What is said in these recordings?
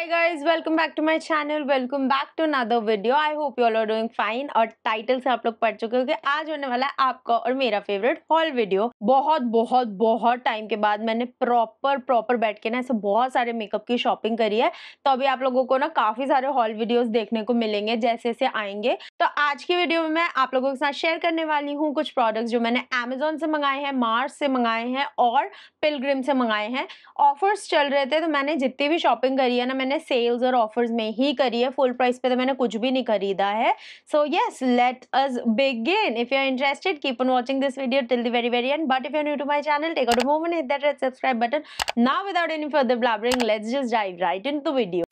Hi guys welcome back to my channel welcome back to another video I hope you all are doing fine और title से आप लोग पढ़ चुके हो कि आज होने वाला है आपका और मेरा फेवरेट हॉल वीडियो बहुत बहुत बहुत टाइम के बाद मैंने प्रॉपर प्रॉपर बैठ के ना ऐसे बहुत सारे मेकअप की शॉपिंग करी है तो अभी आप लोगों को ना काफी सारे हॉल वीडियोज़ देखने को मिलेंगे जैसे जैसे आएंगे तो आज की वीडियो में मैं आप लोगों के साथ शेयर करने वाली हूँ कुछ प्रोडक्ट्स जो मैंने अमेजोन से मंगाए हैं मार्स से मंगाए हैं और पिलग्रिम से मंगाए हैं ऑफर्स चल रहे थे तो मैंने जितनी भी शॉपिंग करी है ना मैंने सेल्स और ऑफर्स में ही करी है फुल प्राइस पे तो मैंने कुछ भी नहीं खरीदा है so yes let us begin if you are interested keep on watching this video till the very very end but if you new to my channel take out moment hit that subscribe button ना without any further blabbering let's just dive right in the video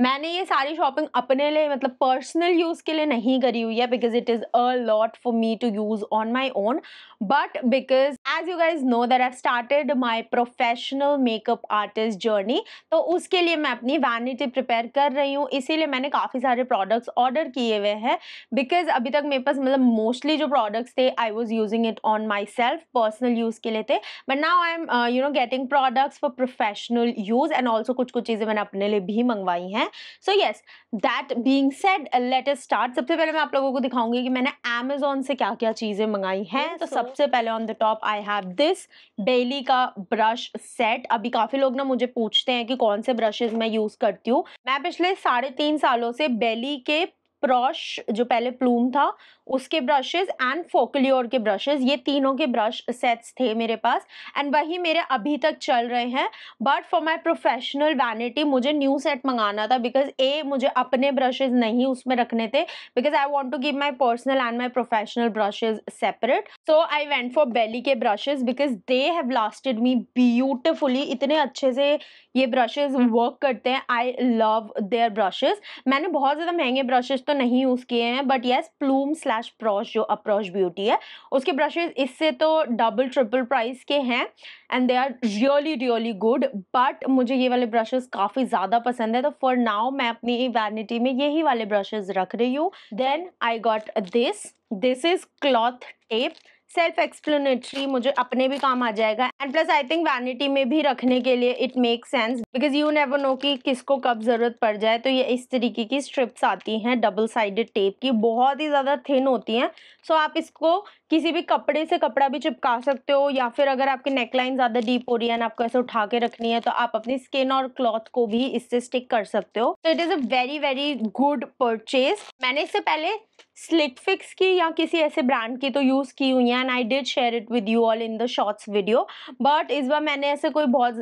मैंने ये सारी shopping अपने लिए मतलब personal use के लिए नहीं करी हुई है because it is a lot for me to use on my own but because as you guys know that I started my professional makeup artist journey तो उसके लिए मैं अपनी वैनिटी प्रिपेयर कर रही हूँ इसीलिए मैंने काफ़ी सारे प्रोडक्ट्स ऑर्डर किए हुए हैं बिकॉज अभी तक मेरे पास मतलब मोस्टली जो प्रोडक्ट्स थे I was using it on my self personal use के लिए थे but now I am you know getting products for professional use and also कुछ कुछ चीज़ें मैंने अपने लिए भी मंगवाई हैं है so yes that being said let's start सबसे पहले मैं आप लोगों को दिखाऊंगी कि मैंने अमेजोन से क्या क्या चीज़ें मंगाई हैं तो सबसे पहले on the top I have this daily का ब्रश सेट अभी काफ़ी लोग ना मुझे पूछते हैं कि कौन से ब्रशेज मैं यूज़ करती हूँ मैं पिछले साढ़े तीन सालों से बेली के क्रॉश जो पहले प्लूम था उसके ब्रशेस एंड फोकलियोर के ब्रशेस ये तीनों के ब्रश सेट्स थे मेरे पास एंड वही मेरे अभी तक चल रहे हैं but for my professional vanity मुझे न्यू सेट मंगाना था बिकॉज ए मुझे अपने ब्रशेज नहीं उसमें रखने थे because I want to give my personal and my professional brushes separate so I went for Beili के brushes because they have lasted me beautifully इतने अच्छे से ये ब्रशेज वर्क करते हैं आई लव देयर ब्रशेज मैंने बहुत ज़्यादा महंगे ब्रशेज तो नहीं यूज़ किए हैं but yes plume slash Praush जो अप्रॉश ब्यूटी है उसके ब्रशेज इससे तो डबल ट्रिपल प्राइस के हैं and they are really really good but मुझे ये वाले ब्रशेज काफ़ी ज़्यादा पसंद है तो फॉर नाउ मैं अपनी वैनिटी में यही वाले ब्रशेज रख रही हूँ then I got this this is cloth tape self explanatory मुझे अपने भी काम आ जाएगा and plus I think vanity में भी रखने के लिए it make sense because you never know कि किसको कब जरूरत पड़ जाए तो ये इस तरीके की स्ट्रिप्स आती हैं डबल साइडेड टेप की बहुत ही ज़्यादा थिन होती हैं सो so आप इसको किसी भी कपड़े से कपड़ा भी चिपका सकते हो या फिर अगर आपकी नेकलाइन ज़्यादा डीप हो रही है ना आपको ऐसे उठा के रखनी है तो आप अपनी स्किन और क्लॉथ को भी इससे स्टिक कर सकते हो तो it is a very very good purchase मैंने इससे पहले स्लिटफिक्स की या किसी ऐसे ब्रांड की तो यूज़ की हुई हैं and I did share it with you all in the shorts video but इस बार मैंने ऐसे कोई बहुत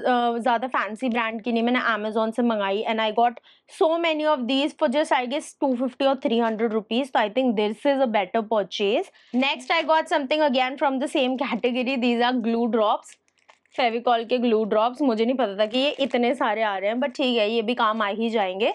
ज़्यादा फैंसी ब्रांड की नहीं मैंने अमेजोन से मंगाई and I got so many of these for just I guess two fifty और थ्री हंड्रेड रुपीज़ तो I think this is a better purchase next I got something again from the same category these are glue drops Fevicol के glue drops मुझे नहीं पता था कि ये इतने सारे आ रहे हैं बट ठीक है ये भी काम आ ही जाएंगे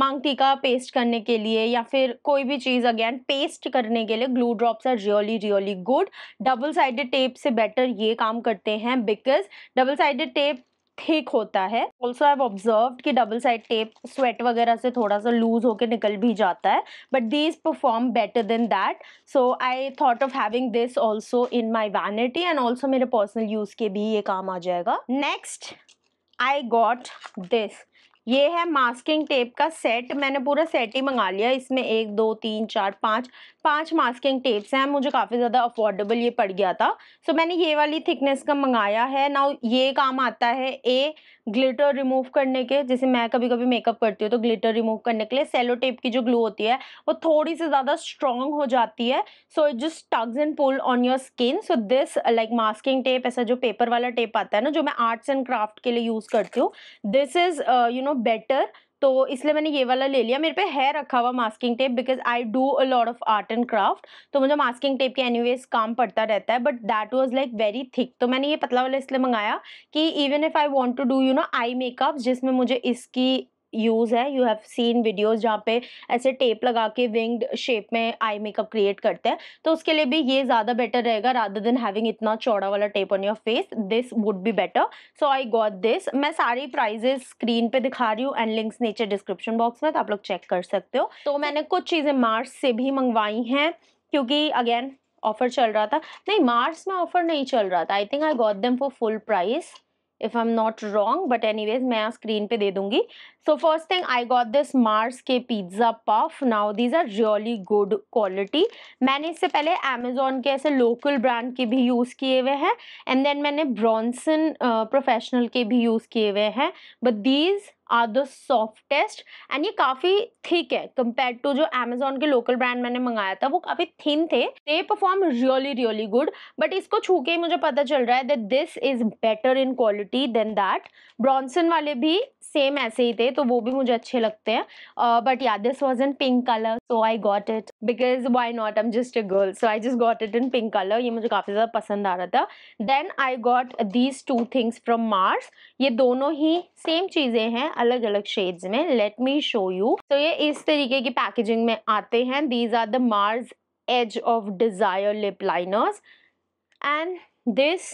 मांग टीका पेस्ट करने के लिए या फिर कोई भी चीज़ अगेन पेस्ट करने के लिए glue drops are really really good double sided tape से बेटर ये काम करते हैं because double sided tape thick होता है ऑल्सो आई ऑब्जर्व कि डबल साइड टेप स्वेट वगैरह से थोड़ा सा लूज होकर निकल भी जाता है but these perform better than that so I thought of having this also in my vanity and also मेरे पर्सनल यूज के भी ये काम आ जाएगा नेक्स्ट आई गॉट दिस ये है मास्किंग टेप का सेट मैंने पूरा सेट ही मंगा लिया इसमें एक दो तीन चार पाँच पांच मास्किंग टेप्स हैं मुझे काफ़ी ज़्यादा अफोर्डेबल ये पड़ गया था सो so, मैंने ये वाली थिकनेस का मंगाया है ना ये काम आता है ए ग्लिटर रिमूव करने के जैसे मैं कभी कभी मेकअप करती हूँ तो ग्लिटर रिमूव करने के लिए सेलो टेप की जो ग्लू होती है वो थोड़ी सी ज़्यादा स्ट्रॉन्ग हो जाती है so it just tugs and pull on your skin so this like masking tape ऐसा जो पेपर वाला टेप आता है ना जो मैं आर्ट्स एंड क्राफ्ट के लिए यूज़ करती हूँ this is you know better तो इसलिए मैंने ये वाला ले लिया मेरे पे है रखा हुआ masking tape because I do a lot of art and craft तो मुझे मास्किंग टेप के एनी काम पड़ता रहता है but that was like very thick तो मैंने ये पतला वाला इसलिए मंगाया कि even if I want to do you know eye makeup जिसमें मुझे इसकी यूज़ है यू हैव सीन वीडियोज़ जहाँ पे ऐसे टेप लगा के विंग्ड शेप में आई मेकअप क्रिएट करते हैं तो उसके लिए भी ये ज़्यादा बेटर रहेगा राधर देन हैविंग इतना चौड़ा वाला tape on your face this would be better so I got this मैं सारी प्राइजेस स्क्रीन पे दिखा रही हूँ एंड लिंक्स नीचे डिस्क्रिप्शन बॉक्स में तो आप लोग चेक कर सकते हो तो मैंने कुछ चीज़ें मार्च से भी मंगवाई हैं क्योंकि अगेन ऑफर चल रहा था नहीं मार्च में ऑफर नहीं चल रहा था I think I got them for full price if I am not wrong but any मैं स्क्रीन पे दे दूंगी So first thing I got this Mars के pizza puff. Now these are really good quality. मैंने इससे पहले Amazon के ऐसे local brand के भी use किए हुए हैं and then मैंने Bronson uh, professional के भी use किए हुए हैं But these are the softest and ये काफ़ी थिक है कंपेयर टू जो अमेजोन के लोकल ब्रांड मैंने मंगाया था वो काफ़ी थिन थे they perform really really good but इसको छू के मुझे पता चल रहा है that this is better in quality than that Bronson वाले भी सेम ऐसे ही थे तो वो भी मुझे अच्छे लगते हैं but yeah this was in pink colour so I got it because why not am just a girl so I just got it in pink colour ये मुझे काफ़ी ज़्यादा पसंद आ रहा था then I got these two things from Mars ये दोनों ही सेम चीज़ें हैं अलग अलग शेड्स में लेट मी शो यू तो ये इस तरीके की पैकेजिंग में आते हैं these are the Mars age of desire lip liners and this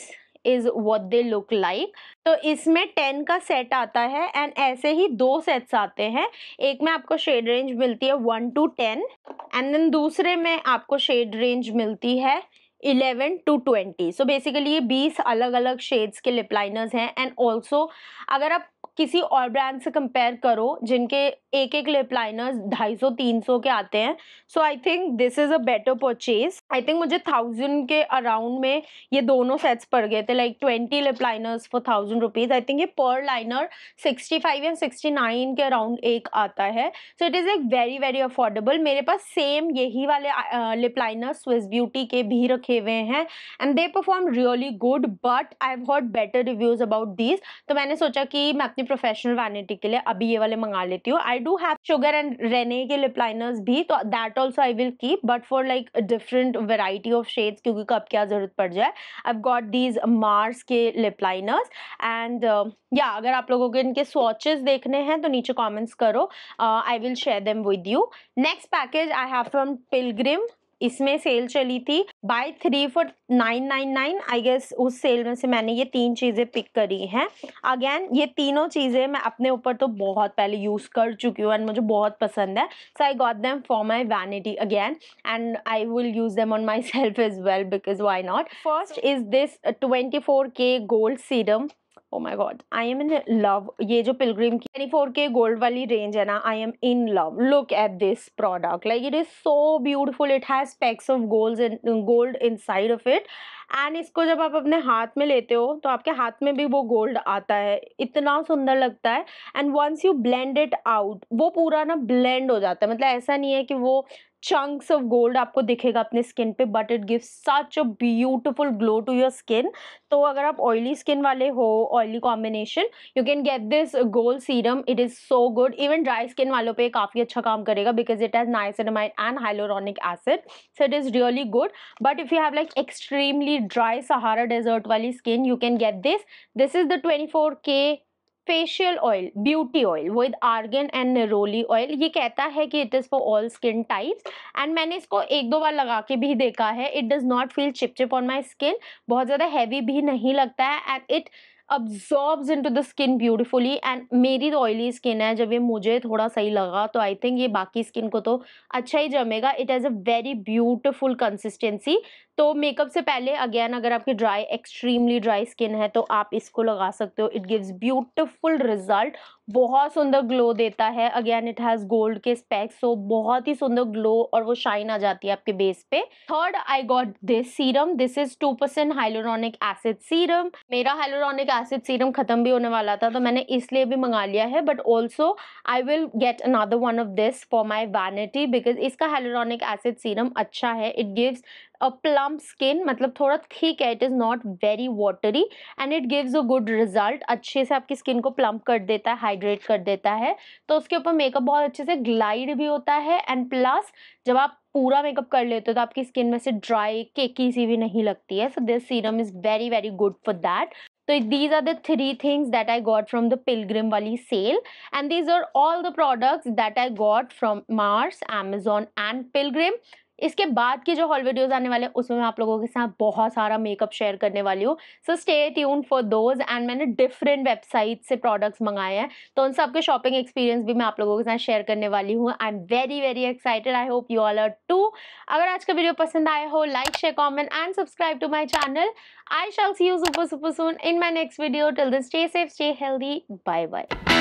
is what they look like तो इसमें टेन का सेट आता है एंड ऐसे ही दो सेट्स आते हैं एक में आपको शेड रेंज मिलती है one to ten and then दूसरे में आपको शेड रेंज मिलती है eleven to twenty so basically ये बीस अलग अलग शेड्स के लिप लाइनर्स हैं एंड ऑल्सो अगर आप किसी और ब्रांड से कंपेयर करो जिनके एक एक लिप लाइनर्स ढाई सौ तीन सौ के आते हैं so I think this is a better purchase I think मुझे थाउजेंड के अराउंड में ये दोनों सेट्स पड़ गए थे like twenty lip liners for thousand rupees I think ये पर लाइनर सिक्सटी फाइव या सिक्सटी नाइन के अराउंड एक आता है सो इट इज़ एक वेरी वेरी अफोर्डेबल मेरे पास सेम यही वाले लिप लाइनर स्विस ब्यूटी के भी रखे हुए हैं and they perform really good but I have heard better reviews about this तो मैंने सोचा कि मैं अपने अपनी प्रोफेशनल वैनिटी के लिए अभी ये वाले मंगा लेती हूँ I do have Sugar and Renee के लिप लाइनर्स भी तो that also I will keep but for like different variety of shades क्योंकि कब क्या ज़रूरत पड़ जाए आई गॉट दीज मार्स के लिप लाइनर्स एंड या अगर आप लोगों को इनके स्वॉचेस देखने हैं तो नीचे कॉमेंट्स करो I will share them with you next package I have from Pilgrim इसमें सेल चली थी buy three for nine nine nine I guess उस सेल में से मैंने ये तीन चीज़ें पिक करी हैं अगेन ये तीनों चीज़ें मैं अपने ऊपर तो बहुत पहले यूज़ कर चुकी हूँ एंड मुझे बहुत पसंद है so I got them for my vanity again and I will use them on my self as well because why not first is this twenty four K gold serum oh my god I am in love ये जो Pilgrim की twenty four K gold वाली range है ना I am in love look at this product like it is so beautiful it has packs of gold gold inside of it and इसको जब आप अपने हाथ में लेते हो तो आपके हाथ में भी वो गोल्ड आता है इतना सुंदर लगता है and once you blend it out वो पूरा ना ब्लेंड हो जाता है मतलब ऐसा नहीं है कि वो चंक्स ऑफ गोल्ड आपको दिखेगा अपने स्किन पे but it give such a beautiful glow to your skin तो अगर आप ऑयली स्किन वाले हो oily combination you can get this gold serum it is so good even dry skin वालों पे काफ़ी अच्छा काम करेगा because it has niacinamide and hyaluronic acid so it is really good but if you have like extremely dry Sahara desert वाली skin you can get this this is the twenty four K facial oil beauty oil with argan and neroli oil ये कहता है कि it is for all skin types and मैंने इसको एक दो बार लगा के भी देखा है इट डज़ नॉट फील चिपचिप ऑन माई स्किन बहुत ज़्यादा हैवी भी नहीं लगता है and it absorbs to the skin beautifully and मेरी तो ऑयली स्किन है जब ये मुझे थोड़ा सही लगा तो आई थिंक ये बाकी स्किन को तो अच्छा ही जमेगा it has a very beautiful consistency तो मेकअप से पहले अगेन अगर आपकी ड्राई एक्सट्रीमली ड्राई स्किन है तो आप इसको लगा सकते हो इट गिव्स ब्यूटीफुल रिजल्ट बहुत सुंदर ग्लो देता है अगेन इट हैज़ गोल्ड के स्पेक्स सो बहुत ही सुंदर ग्लो और वो शाइन आ जाती है आपके बेस पे third I got this serum this is two percent hyaluronic acid serum मेरा हाइलोरॉनिक एसिड सीरम खत्म भी होने वाला था तो मैंने इसलिए भी मंगा लिया है but also I will get another one of this for my vanity because इसका हाइलोरॉनिक एसिड सीरम अच्छा है इट गिव्स प्लम्प स्किन मतलब थोड़ा थिक है it is not very watery and it gives a good result अच्छे से आपकी skin को प्लम्प कर देता है हाइड्रेट कर देता है तो उसके ऊपर मेकअप बहुत अच्छे से ग्लाइड भी होता है एंड प्लस जब आप पूरा मेकअप कर लेते हो तो आपकी स्किन में से ड्राई केकी सी भी नहीं लगती है so this serum is very very good for that तो these are the three things that I got from the Pilgrim वाली sale and these are all the products that I got from Mars Amazon and Pilgrim इसके बाद की जो hall videos आने वाले उसमें मैं आप लोगों के साथ बहुत सारा मेकअप शेयर करने वाली हूँ so stay tune for those and मैंने डिफरेंट वेबसाइट से प्रोडक्ट्स मंगाए हैं तो उन सबके शॉपिंग एक्सपीरियंस भी मैं आप लोगों के साथ शेयर करने वाली हूँ I am very very excited I hope you all are too अगर आज का वीडियो पसंद आया हो like share comment and subscribe to my channel I shall see you super super soon in my next video till this stay safe stay healthy bye bye